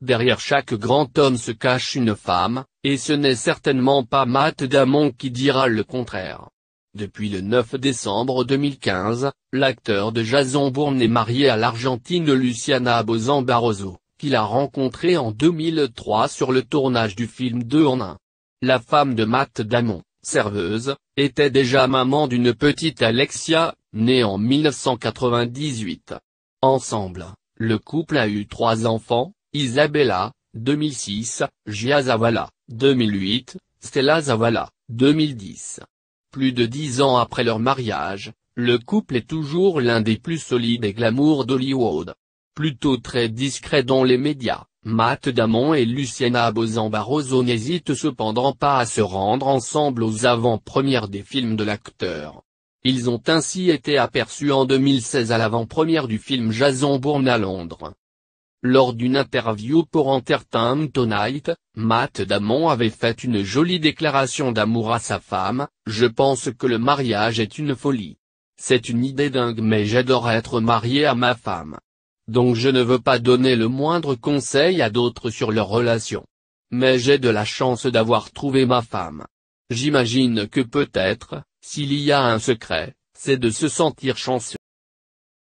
derrière chaque grand homme se cache une femme, et ce n'est certainement pas Matt Damon qui dira le contraire. Depuis le 9 décembre 2015, l'acteur de Jason Bourne est marié à l'Argentine Luciana bozan Barroso, qu'il a rencontrée en 2003 sur le tournage du film 2 en 1. La femme de Matt Damon, serveuse, était déjà maman d'une petite Alexia, née en 1998. Ensemble, le couple a eu trois enfants, Isabella, 2006, Gia Zavala, 2008, Stella Zavala, 2010. Plus de dix ans après leur mariage, le couple est toujours l'un des plus solides et glamour d'Hollywood. Plutôt très discret dans les médias, Matt Damon et Luciana Bosan-Barroso n'hésitent cependant pas à se rendre ensemble aux avant-premières des films de l'acteur. Ils ont ainsi été aperçus en 2016 à l'avant-première du film Jason Bourne à Londres. Lors d'une interview pour Entertainment Tonight, Matt Damon avait fait une jolie déclaration d'amour à sa femme, « Je pense que le mariage est une folie. C'est une idée dingue mais j'adore être marié à ma femme. Donc je ne veux pas donner le moindre conseil à d'autres sur leur relation. Mais j'ai de la chance d'avoir trouvé ma femme. J'imagine que peut-être, s'il y a un secret, c'est de se sentir chanceux.